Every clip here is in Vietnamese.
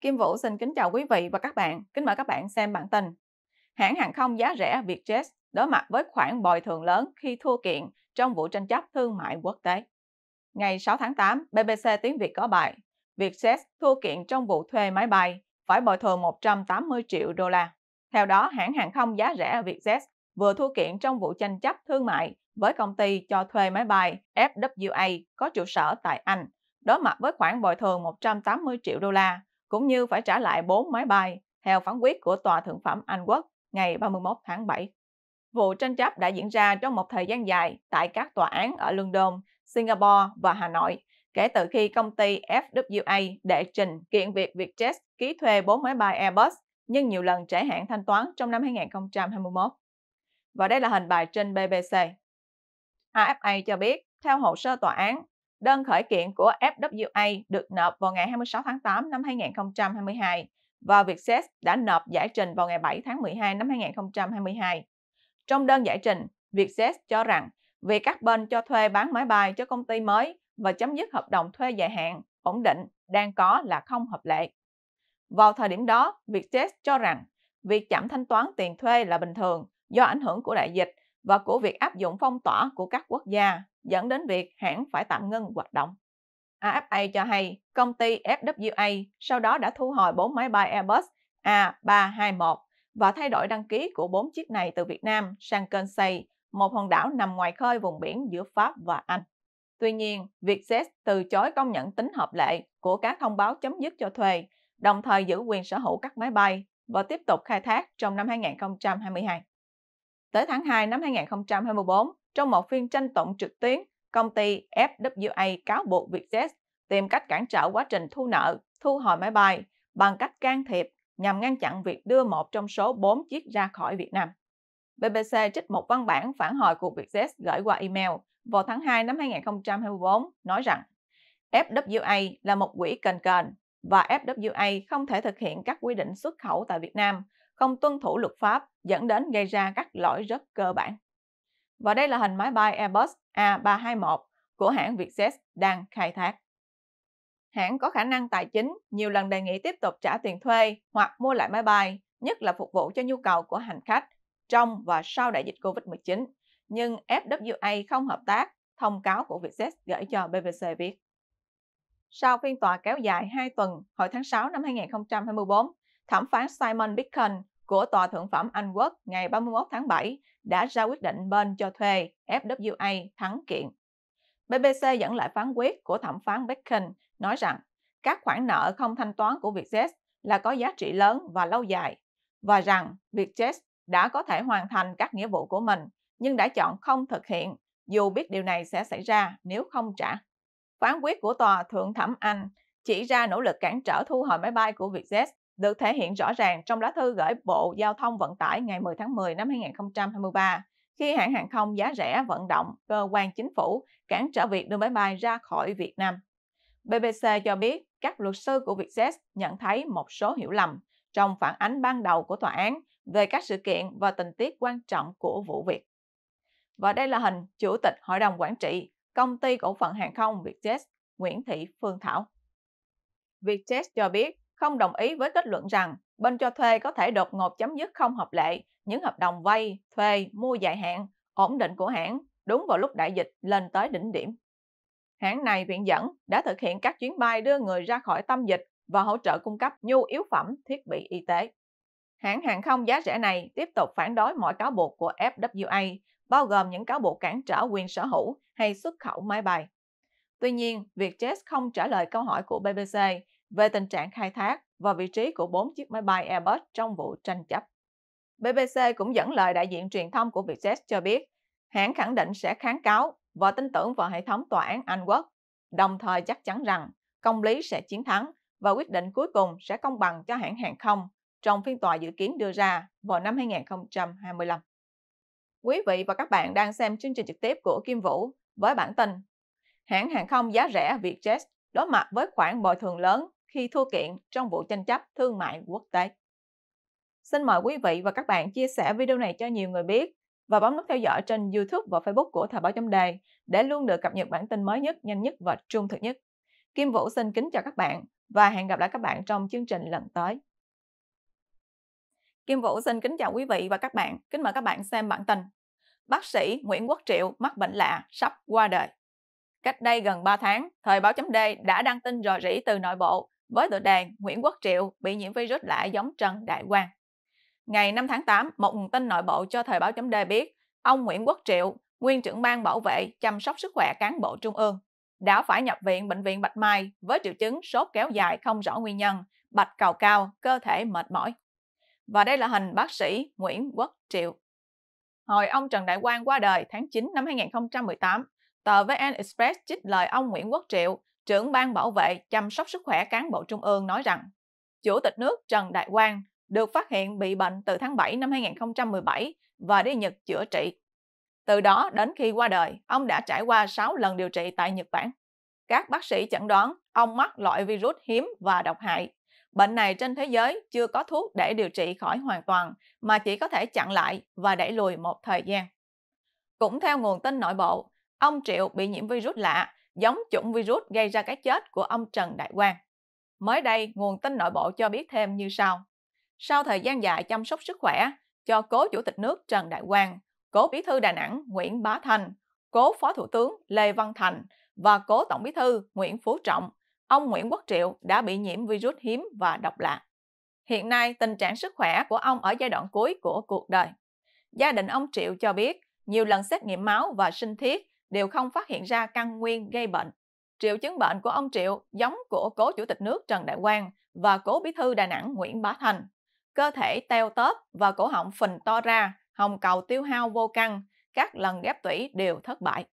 Kim Vũ xin kính chào quý vị và các bạn. Kính mời các bạn xem bản tin. Hãng hàng không giá rẻ Vietjet đối mặt với khoản bồi thường lớn khi thua kiện trong vụ tranh chấp thương mại quốc tế. Ngày 6 tháng 8, BBC tiếng Việt có bài Vietjet thua kiện trong vụ thuê máy bay phải bồi thường 180 triệu đô la. Theo đó, hãng hàng không giá rẻ Vietjet vừa thua kiện trong vụ tranh chấp thương mại với công ty cho thuê máy bay FWA có trụ sở tại Anh, đối mặt với khoản bồi thường 180 triệu đô la cũng như phải trả lại 4 máy bay theo phán quyết của Tòa Thượng phẩm Anh Quốc ngày 31 tháng 7. Vụ tranh chấp đã diễn ra trong một thời gian dài tại các tòa án ở London, Singapore và Hà Nội kể từ khi công ty FWA đệ trình kiện việc Vietjet ký thuê 4 máy bay Airbus nhưng nhiều lần trễ hạn thanh toán trong năm 2021. Và đây là hình bài trên BBC. AFA cho biết, theo hồ sơ tòa án, Đơn khởi kiện của FWA được nộp vào ngày 26 tháng 8 năm 2022 và Vietjet đã nộp giải trình vào ngày 7 tháng 12 năm 2022. Trong đơn giải trình, Vietjet cho rằng việc các bên cho thuê bán máy bay cho công ty mới và chấm dứt hợp đồng thuê dài hạn ổn định đang có là không hợp lệ. Vào thời điểm đó, Vietjet cho rằng việc chậm thanh toán tiền thuê là bình thường do ảnh hưởng của đại dịch và của việc áp dụng phong tỏa của các quốc gia dẫn đến việc hãng phải tạm ngưng hoạt động. AFA cho hay công ty FWA sau đó đã thu hồi 4 máy bay Airbus A321 và thay đổi đăng ký của 4 chiếc này từ Việt Nam sang Guernsey, một hòn đảo nằm ngoài khơi vùng biển giữa Pháp và Anh. Tuy nhiên, Vietjet từ chối công nhận tính hợp lệ của các thông báo chấm dứt cho thuê, đồng thời giữ quyền sở hữu các máy bay và tiếp tục khai thác trong năm 2022. Tới tháng 2 năm 2024, trong một phiên tranh tụng trực tuyến, công ty FWA cáo buộc Vietjet tìm cách cản trở quá trình thu nợ, thu hồi máy bay bằng cách can thiệp nhằm ngăn chặn việc đưa một trong số 4 chiếc ra khỏi Việt Nam. BBC trích một văn bản phản hồi của Vietjet gửi qua email vào tháng 2 năm 2024 nói rằng FWA là một quỹ kênh kênh và FWA không thể thực hiện các quy định xuất khẩu tại Việt Nam không tuân thủ luật pháp dẫn đến gây ra các lỗi rất cơ bản. Và đây là hình máy bay Airbus A321 của hãng Vietjet đang khai thác. Hãng có khả năng tài chính nhiều lần đề nghị tiếp tục trả tiền thuê hoặc mua lại máy bay, nhất là phục vụ cho nhu cầu của hành khách trong và sau đại dịch Covid-19, nhưng FWA không hợp tác, thông cáo của Vietjet gửi cho BBC biết. Sau phiên tòa kéo dài 2 tuần hồi tháng 6 năm 2024, thẩm phán Simon Bickham của Tòa Thượng phẩm Anh Quốc ngày 31 tháng 7 đã ra quyết định bên cho thuê FWA thắng kiện. BBC dẫn lại phán quyết của thẩm phán Bickham nói rằng các khoản nợ không thanh toán của Vietjet là có giá trị lớn và lâu dài và rằng Vietjet đã có thể hoàn thành các nghĩa vụ của mình nhưng đã chọn không thực hiện dù biết điều này sẽ xảy ra nếu không trả. Phán quyết của tòa thượng thẩm Anh chỉ ra nỗ lực cản trở thu hồi máy bay của Vietjet được thể hiện rõ ràng trong lá thư gửi Bộ Giao thông Vận tải ngày 10 tháng 10 năm 2023 khi hãng hàng không giá rẻ vận động cơ quan chính phủ cản trở việc đưa máy bay ra khỏi Việt Nam. BBC cho biết các luật sư của Vietjet nhận thấy một số hiểu lầm trong phản ánh ban đầu của tòa án về các sự kiện và tình tiết quan trọng của vụ việc. Và đây là hình Chủ tịch Hội đồng Quản trị Công ty Cổ phần Hàng không Vietjet Nguyễn Thị Phương Thảo. Vietjet cho biết không đồng ý với kết luận rằng bên cho thuê có thể đột ngột chấm dứt không hợp lệ những hợp đồng vay, thuê, mua dài hạn, ổn định của hãng đúng vào lúc đại dịch lên tới đỉnh điểm. Hãng này viện dẫn đã thực hiện các chuyến bay đưa người ra khỏi tâm dịch và hỗ trợ cung cấp nhu yếu phẩm, thiết bị y tế. Hãng hàng không giá rẻ này tiếp tục phản đối mọi cáo buộc của FWA, bao gồm những cáo buộc cản trở quyền sở hữu hay xuất khẩu máy bay. Tuy nhiên, việc Vietjet không trả lời câu hỏi của BBC về tình trạng khai thác và vị trí của 4 chiếc máy bay Airbus trong vụ tranh chấp. BBC cũng dẫn lời đại diện truyền thông của Vietjet cho biết, hãng khẳng định sẽ kháng cáo và tin tưởng vào hệ thống tòa án Anh Quốc, đồng thời chắc chắn rằng công lý sẽ chiến thắng và quyết định cuối cùng sẽ công bằng cho hãng hàng không trong phiên tòa dự kiến đưa ra vào năm 2025. Quý vị và các bạn đang xem chương trình trực tiếp của Kim Vũ với bản tin Hãng hàng không giá rẻ Vietjet đối mặt với khoản bồi thường lớn khi thua kiện trong vụ tranh chấp thương mại quốc tế. Xin mời quý vị và các bạn chia sẻ video này cho nhiều người biết và bấm nút theo dõi trên YouTube và Facebook của Thời báo chấm đề để luôn được cập nhật bản tin mới nhất, nhanh nhất và trung thực nhất. Kim Vũ xin kính chào các bạn và hẹn gặp lại các bạn trong chương trình lần tới. Kim Vũ xin kính chào quý vị và các bạn. Kính mời các bạn xem bản tin. Bác sĩ Nguyễn Quốc Triệu mắc bệnh lạ sắp qua đời. Cách đây gần 3 tháng, Thời báo chấm D đã đăng tin rò rỉ từ nội bộ với tựa đề Nguyễn Quốc Triệu bị nhiễm virus lạ giống Trần Đại Quang. Ngày 5 tháng 8, một nguồn tin nội bộ cho Thời báo chấm biết ông Nguyễn Quốc Triệu, nguyên trưởng ban bảo vệ chăm sóc sức khỏe cán bộ trung ương, đã phải nhập viện Bệnh viện Bạch Mai với triệu chứng sốt kéo dài không rõ nguyên nhân, bạch cầu cao, cơ thể mệt mỏi. Và đây là hình bác sĩ Nguyễn Quốc Triệu. Hồi ông Trần Đại Quang qua đời tháng 9 năm 2018, tờ VN Express trích lời ông Nguyễn Quốc Triệu trưởng ban bảo vệ chăm sóc sức khỏe cán bộ trung ương nói rằng, Chủ tịch nước Trần Đại Quang được phát hiện bị bệnh từ tháng 7 năm 2017 và đi Nhật chữa trị. Từ đó đến khi qua đời, ông đã trải qua 6 lần điều trị tại Nhật Bản. Các bác sĩ chẩn đoán ông mắc loại virus hiếm và độc hại. Bệnh này trên thế giới chưa có thuốc để điều trị khỏi hoàn toàn, mà chỉ có thể chặn lại và đẩy lùi một thời gian. Cũng theo nguồn tin nội bộ, ông Triệu bị nhiễm virus lạ giống chủng virus gây ra cái chết của ông Trần Đại Quang. Mới đây, nguồn tin nội bộ cho biết thêm như sau. Sau thời gian dài chăm sóc sức khỏe cho cố chủ tịch nước Trần Đại Quang, cố bí thư Đà Nẵng Nguyễn Bá Thành, cố phó thủ tướng Lê Văn Thành và cố tổng bí thư Nguyễn Phú Trọng, ông Nguyễn Quốc Triệu đã bị nhiễm virus hiếm và độc lạ. Hiện nay, tình trạng sức khỏe của ông ở giai đoạn cuối của cuộc đời. Gia đình ông Triệu cho biết, nhiều lần xét nghiệm máu và sinh thiết đều không phát hiện ra căn nguyên gây bệnh. Triệu chứng bệnh của ông Triệu giống của cố chủ tịch nước Trần Đại Quang và cố bí thư Đà Nẵng Nguyễn Bá Thành. Cơ thể teo tớp và cổ họng phình to ra, hồng cầu tiêu hao vô căn, các lần ghép tủy đều thất bại.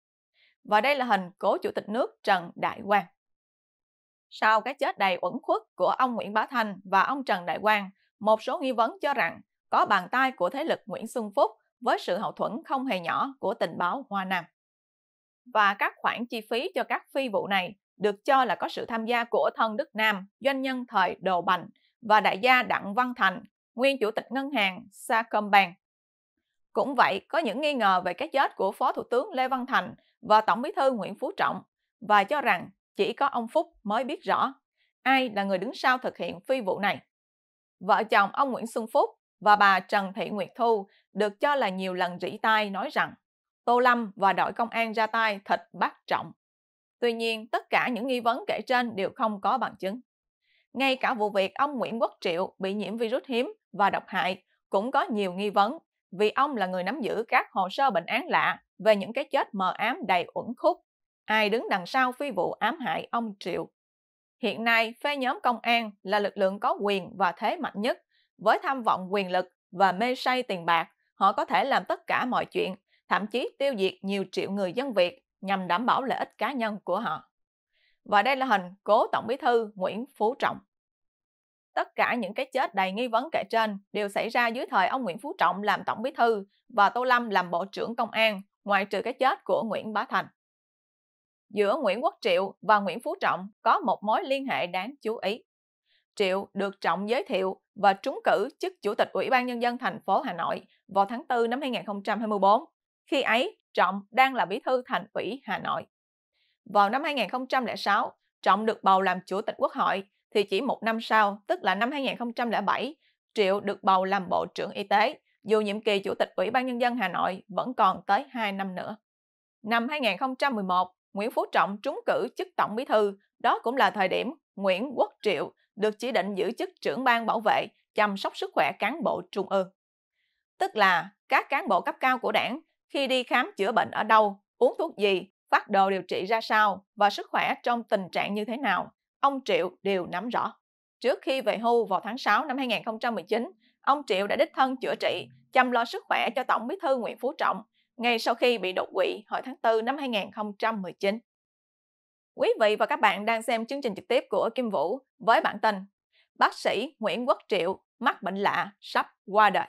Và đây là hình cố chủ tịch nước Trần Đại Quang. Sau cái chết đầy uẩn khuất của ông Nguyễn Bá Thành và ông Trần Đại Quang, một số nghi vấn cho rằng có bàn tay của thế lực Nguyễn Xuân Phúc với sự hậu thuẫn không hề nhỏ của tình báo Hoa Nam và các khoản chi phí cho các phi vụ này được cho là có sự tham gia của thân Đức Nam, doanh nhân thời Đồ Bành và đại gia Đặng Văn Thành, nguyên chủ tịch ngân hàng Sacombank. Cũng vậy, có những nghi ngờ về cái chết của Phó Thủ tướng Lê Văn Thành và Tổng bí thư Nguyễn Phú Trọng và cho rằng chỉ có ông Phúc mới biết rõ ai là người đứng sau thực hiện phi vụ này. Vợ chồng ông Nguyễn Xuân Phúc và bà Trần Thị Nguyệt Thu được cho là nhiều lần rỉ tai nói rằng Tô Lâm và đội công an ra tay thịt bắt trọng. Tuy nhiên, tất cả những nghi vấn kể trên đều không có bằng chứng. Ngay cả vụ việc ông Nguyễn Quốc Triệu bị nhiễm virus hiếm và độc hại cũng có nhiều nghi vấn vì ông là người nắm giữ các hồ sơ bệnh án lạ về những cái chết mờ ám đầy uẩn khúc. Ai đứng đằng sau phi vụ ám hại ông Triệu? Hiện nay, phe nhóm công an là lực lượng có quyền và thế mạnh nhất. Với tham vọng quyền lực và mê say tiền bạc, họ có thể làm tất cả mọi chuyện thậm chí tiêu diệt nhiều triệu người dân Việt nhằm đảm bảo lợi ích cá nhân của họ. Và đây là hình cố Tổng Bí thư Nguyễn Phú Trọng. Tất cả những cái chết đầy nghi vấn kể trên đều xảy ra dưới thời ông Nguyễn Phú Trọng làm Tổng Bí thư và Tô Lâm làm Bộ trưởng Công an, ngoại trừ cái chết của Nguyễn Bá Thành. Giữa Nguyễn Quốc Triệu và Nguyễn Phú Trọng có một mối liên hệ đáng chú ý. Triệu được Trọng giới thiệu và trúng cử chức Chủ tịch Ủy ban Nhân dân thành phố Hà Nội vào tháng 4 năm 2024 khi ấy, Trọng đang là bí thư thành ủy Hà Nội. Vào năm 2006, Trọng được bầu làm chủ tịch quốc hội, thì chỉ một năm sau, tức là năm 2007, Triệu được bầu làm Bộ trưởng Y tế, dù nhiệm kỳ Chủ tịch Ủy ban Nhân dân Hà Nội vẫn còn tới 2 năm nữa. Năm 2011, Nguyễn Phú Trọng trúng cử chức Tổng Bí Thư, đó cũng là thời điểm Nguyễn Quốc Triệu được chỉ định giữ chức trưởng ban bảo vệ chăm sóc sức khỏe cán bộ trung ương. Tức là các cán bộ cấp cao của đảng khi đi khám chữa bệnh ở đâu, uống thuốc gì, phát đồ điều trị ra sao và sức khỏe trong tình trạng như thế nào, ông Triệu đều nắm rõ. Trước khi về hưu vào tháng 6 năm 2019, ông Triệu đã đích thân chữa trị, chăm lo sức khỏe cho Tổng bí thư Nguyễn Phú Trọng ngay sau khi bị đột quỵ hồi tháng 4 năm 2019. Quý vị và các bạn đang xem chương trình trực tiếp của Kim Vũ với bản tin Bác sĩ Nguyễn Quốc Triệu mắc bệnh lạ sắp qua đời.